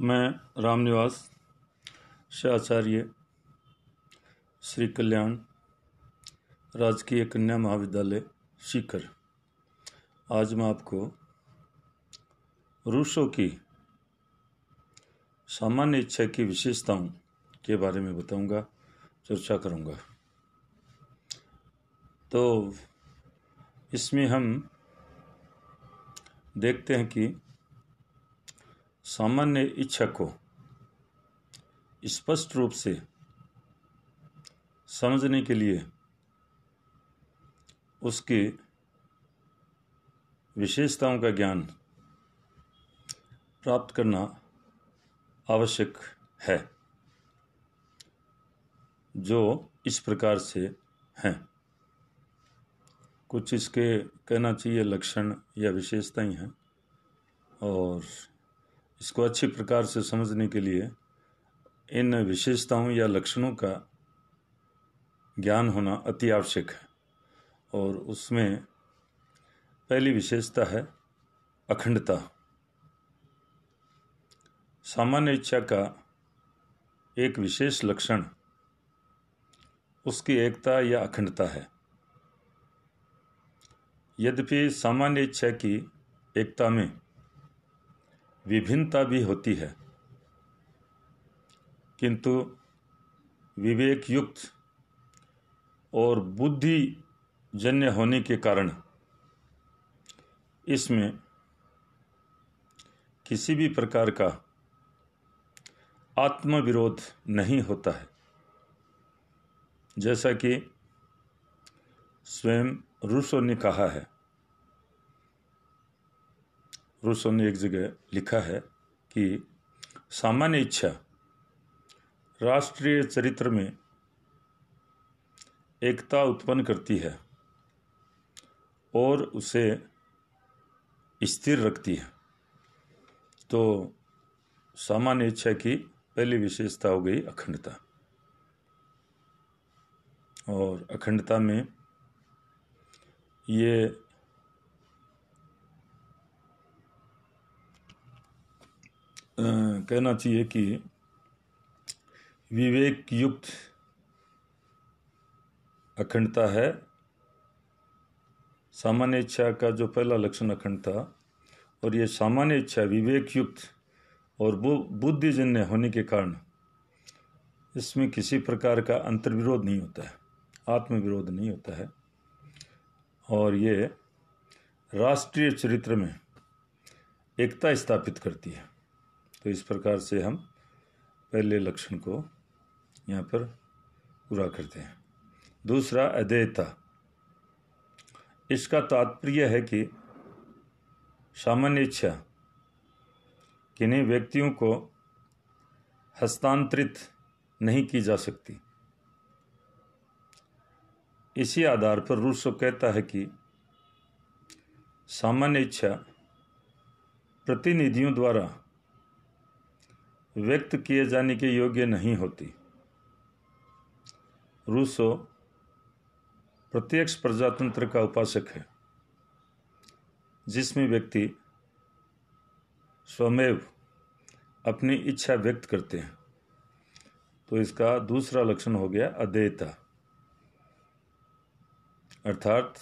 मैं रामनिवास आचार्य श्री कल्याण राजकीय कन्या महाविद्यालय शिखर आज मैं आपको रूसों की सामान्य इच्छा की विशेषताओं के बारे में बताऊंगा चर्चा करूंगा तो इसमें हम देखते हैं कि सामान्य इच्छा को स्पष्ट रूप से समझने के लिए उसकी विशेषताओं का ज्ञान प्राप्त करना आवश्यक है जो इस प्रकार से हैं कुछ इसके कहना चाहिए लक्षण या विशेषताएं हैं और इसको अच्छी प्रकार से समझने के लिए इन विशेषताओं या लक्षणों का ज्ञान होना अति आवश्यक है और उसमें पहली विशेषता है अखंडता सामान्य इच्छा का एक विशेष लक्षण उसकी एकता या अखंडता है यद्यपि सामान्य इच्छा की एकता में विभिन्नता भी होती है किंतु विवेक युक्त और बुद्धि जन्य होने के कारण इसमें किसी भी प्रकार का आत्मविरोध नहीं होता है जैसा कि स्वयं रूसो ने कहा है रूसो ने एक जगह लिखा है कि सामान्य इच्छा राष्ट्रीय चरित्र में एकता उत्पन्न करती है और उसे स्थिर रखती है तो सामान्य इच्छा की पहली विशेषता हो गई अखंडता और अखंडता में ये कहना चाहिए कि विवेक युक्त अखंडता है सामान्य इच्छा का जो पहला लक्षण अखंड था और ये सामान्य इच्छा विवेक युक्त और बुद्धिजन्य होने के कारण इसमें किसी प्रकार का अंतर्विरोध नहीं होता है आत्मविरोध नहीं होता है और ये राष्ट्रीय चरित्र में एकता स्थापित करती है तो इस प्रकार से हम पहले लक्षण को यहाँ पर पूरा करते हैं दूसरा अदेयता इसका तात्पर्य है कि सामान्य इच्छा किन्हीं व्यक्तियों को हस्तांतरित नहीं की जा सकती इसी आधार पर रूसो कहता है कि सामान्य इच्छा प्रतिनिधियों द्वारा व्यक्त किए जाने के योग्य नहीं होती रूसो प्रत्यक्ष प्रजातंत्र का उपासक है जिसमें व्यक्ति स्वमेव अपनी इच्छा व्यक्त करते हैं तो इसका दूसरा लक्षण हो गया अदेयता अर्थात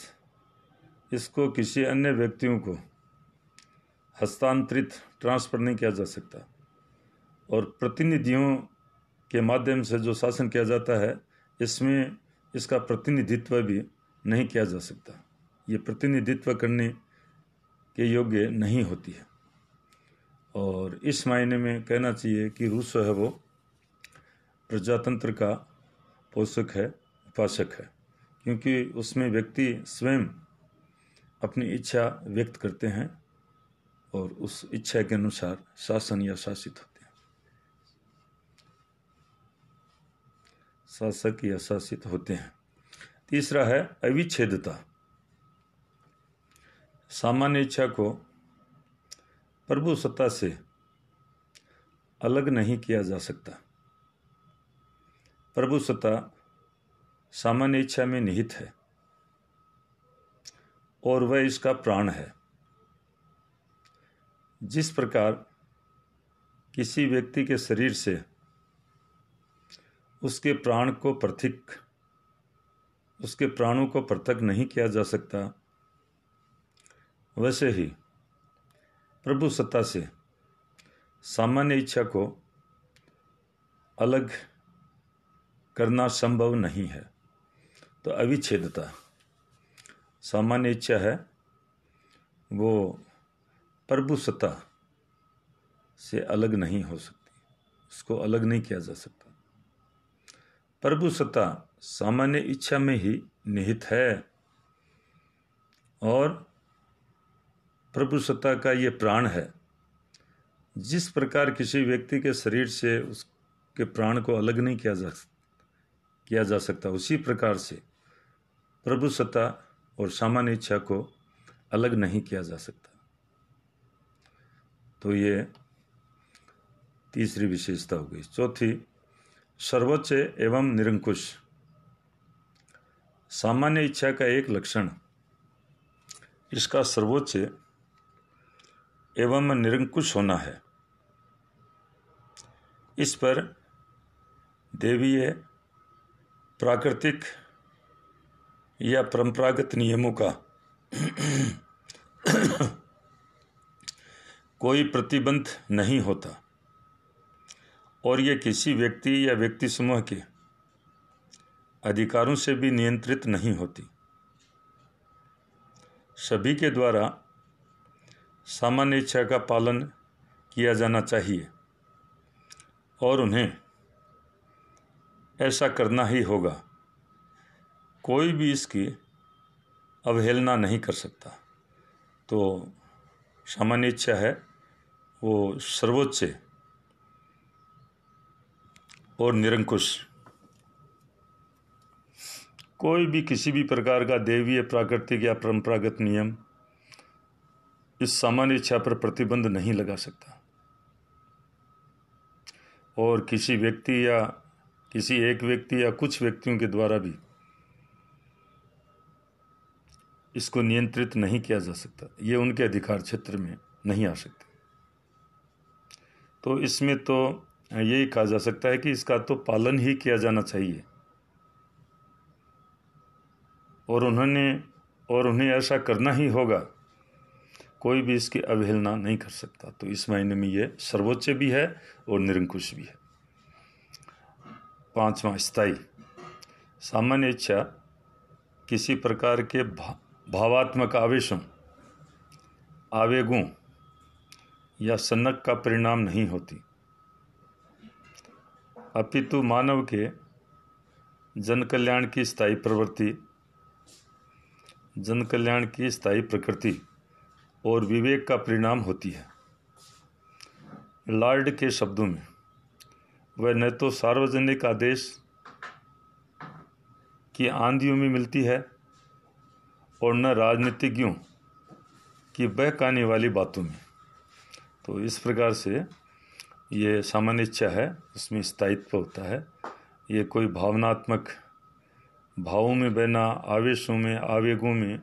इसको किसी अन्य व्यक्तियों को हस्तांतरित ट्रांसफ़र नहीं किया जा सकता और प्रतिनिधियों के माध्यम से जो शासन किया जाता है इसमें इसका प्रतिनिधित्व भी नहीं किया जा सकता ये प्रतिनिधित्व करने के योग्य नहीं होती है और इस मायने में कहना चाहिए कि रूस जो है वो प्रजातंत्र का पोषक है उपासक है क्योंकि उसमें व्यक्ति स्वयं अपनी इच्छा व्यक्त करते हैं और उस इच्छा के अनुसार शासन या शासित शासक या शासित होते हैं तीसरा है अविच्छेदता सामान्य इच्छा को प्रभु सत्ता से अलग नहीं किया जा सकता प्रभु सत्ता सामान्य इच्छा में निहित है और वह इसका प्राण है जिस प्रकार किसी व्यक्ति के शरीर से उसके प्राण को पृथक उसके प्राणों को पृथक नहीं किया जा सकता वैसे ही प्रभु सत्ता से सामान्य इच्छा को अलग करना संभव नहीं है तो अविच्छेदता सामान्य इच्छा है वो प्रभु सत्ता से अलग नहीं हो सकती उसको अलग नहीं किया जा सकता प्रभु सत्ता सामान्य इच्छा में ही निहित है और प्रभु सत्ता का ये प्राण है जिस प्रकार किसी व्यक्ति के शरीर से उसके प्राण को अलग नहीं किया जा किया जा सकता उसी प्रकार से प्रभु सत्ता और सामान्य इच्छा को अलग नहीं किया जा सकता तो ये तीसरी विशेषता हो गई चौथी सर्वोच्च एवं निरंकुश सामान्य इच्छा का एक लक्षण इसका सर्वोच्च एवं निरंकुश होना है इस पर देवीय प्राकृतिक या परंपरागत नियमों का कोई प्रतिबंध नहीं होता और ये किसी व्यक्ति या व्यक्ति समूह के अधिकारों से भी नियंत्रित नहीं होती सभी के द्वारा सामान्य इच्छा का पालन किया जाना चाहिए और उन्हें ऐसा करना ही होगा कोई भी इसकी अवहेलना नहीं कर सकता तो सामान्य इच्छा है वो सर्वोच्च और निरंकुश कोई भी किसी भी प्रकार का देवीय प्राकृतिक या परंपरागत नियम इस सामान्य इच्छा पर प्रतिबंध नहीं लगा सकता और किसी व्यक्ति या किसी एक व्यक्ति या कुछ व्यक्तियों के द्वारा भी इसको नियंत्रित नहीं किया जा सकता ये उनके अधिकार क्षेत्र में नहीं आ सकते तो इसमें तो यही कहा जा सकता है कि इसका तो पालन ही किया जाना चाहिए और उन्होंने और उन्हें ऐसा करना ही होगा कोई भी इसकी अवहेलना नहीं कर सकता तो इस महीने में ये सर्वोच्च भी है और निरंकुश भी है पांचवा स्थाई सामान्य इच्छा किसी प्रकार के भा, भावात्मक आवेशों आवेगों या सनक का परिणाम नहीं होती अपितु मानव के जन कल्याण की स्थायी प्रवृत्ति जन कल्याण की स्थायी प्रकृति और विवेक का परिणाम होती है लार्ड के शब्दों में वह न तो सार्वजनिक आदेश की आंधियों में मिलती है और न राजनीतिज्ञों की बहकाने वाली बातों में तो इस प्रकार से ये सामान्य इच्छा है उसमें स्थायित्व होता है ये कोई भावनात्मक भावों में बहना आवेशों में आवेगों में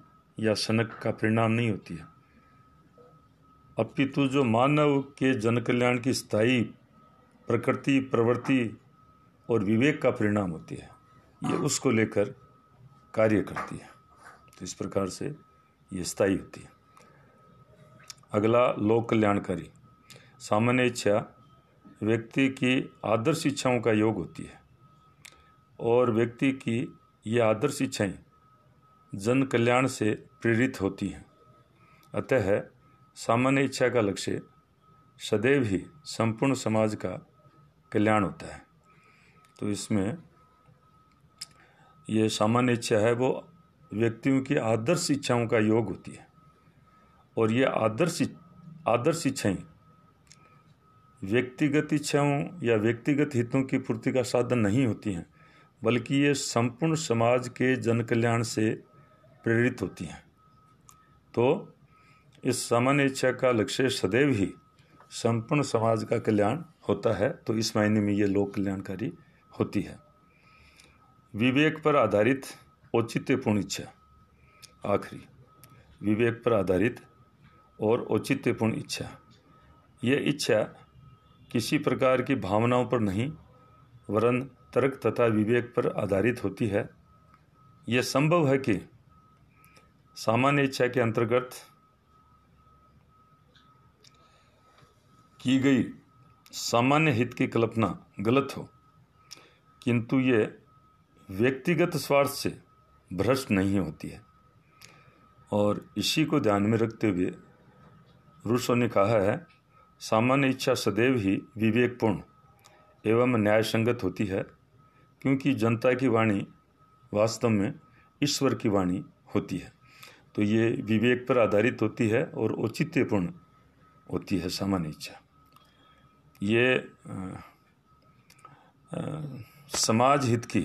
या सनक का परिणाम नहीं होती है अपितु जो मानव के जनकल्याण की स्थायी प्रकृति प्रवृत्ति और विवेक का परिणाम होती है ये उसको लेकर कार्य करती है तो इस प्रकार से ये स्थायी होती है अगला लोक कल्याणकारी सामान्य इच्छा व्यक्ति की आदर्श इच्छाओं का योग होती है और व्यक्ति की ये आदर्श इच्छाएं जन कल्याण से प्रेरित होती हैं अतः है, सामान्य इच्छा का लक्ष्य सदैव ही संपूर्ण समाज का कल्याण होता है तो इसमें ये सामान्य इच्छा है वो व्यक्तियों की आदर्श इच्छाओं का योग होती है और ये आदर्श आदर्श इच्छाएं व्यक्तिगत इच्छाओं या व्यक्तिगत हितों की पूर्ति का साधन नहीं होती हैं बल्कि ये संपूर्ण समाज के जनकल्याण से प्रेरित होती हैं तो इस सामान्य इच्छा का लक्ष्य सदैव ही संपूर्ण समाज का कल्याण होता है तो इस मायने में ये लोक कल्याणकारी होती है विवेक पर आधारित औचित्यपूर्ण इच्छा आखिरी विवेक पर आधारित और औचित्यपूर्ण इच्छा यह इच्छा किसी प्रकार की भावनाओं पर नहीं वरन तर्क तथा विवेक पर आधारित होती है यह संभव है कि सामान्य इच्छा के अंतर्गत की गई सामान्य हित की कल्पना गलत हो किंतु ये व्यक्तिगत स्वार्थ से भ्रष्ट नहीं होती है और इसी को ध्यान में रखते हुए रूसो ने कहा है सामान्य इच्छा सदैव ही विवेकपूर्ण एवं न्यायसंगत होती है क्योंकि जनता की वाणी वास्तव में ईश्वर की वाणी होती है तो ये विवेक पर आधारित होती है और औचित्यपूर्ण होती है सामान्य इच्छा ये आ, आ, समाज हित की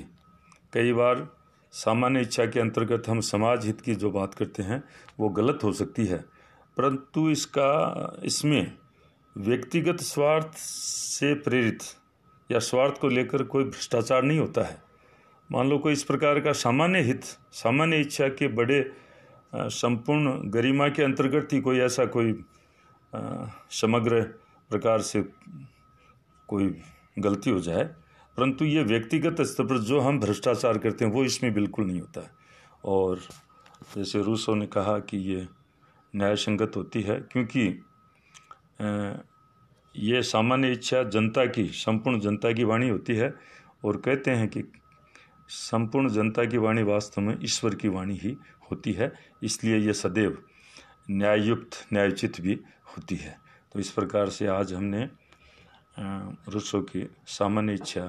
कई बार सामान्य इच्छा के अंतर्गत हम समाज हित की जो बात करते हैं वो गलत हो सकती है परंतु इसका इसमें व्यक्तिगत स्वार्थ से प्रेरित या स्वार्थ को लेकर कोई भ्रष्टाचार नहीं होता है मान लो कोई इस प्रकार का सामान्य हित सामान्य इच्छा के बड़े संपूर्ण गरिमा के अंतर्गत ही कोई ऐसा कोई समग्र प्रकार से कोई गलती हो जाए परंतु ये व्यक्तिगत स्तर पर जो हम भ्रष्टाचार करते हैं वो इसमें बिल्कुल नहीं होता है और जैसे रूसों ने कहा कि ये न्याय संगत होती है क्योंकि ये सामान्य इच्छा जनता की संपूर्ण जनता की वाणी होती है और कहते हैं कि संपूर्ण जनता की वाणी वास्तव में ईश्वर की वाणी ही होती है इसलिए यह सदैव न्यायुक्त न्यायोचित भी होती है तो इस प्रकार से आज हमने रुसो की सामान्य इच्छा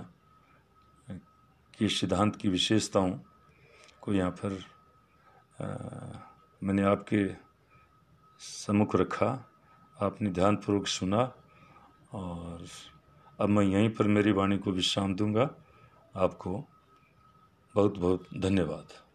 के सिद्धांत की विशेषताओं को यहाँ पर मैंने आपके सम्मुख रखा आपने ध्यानपूर्वक सुना और अब मैं यहीं पर मेरी वाणी को विश्राम दूंगा आपको बहुत बहुत धन्यवाद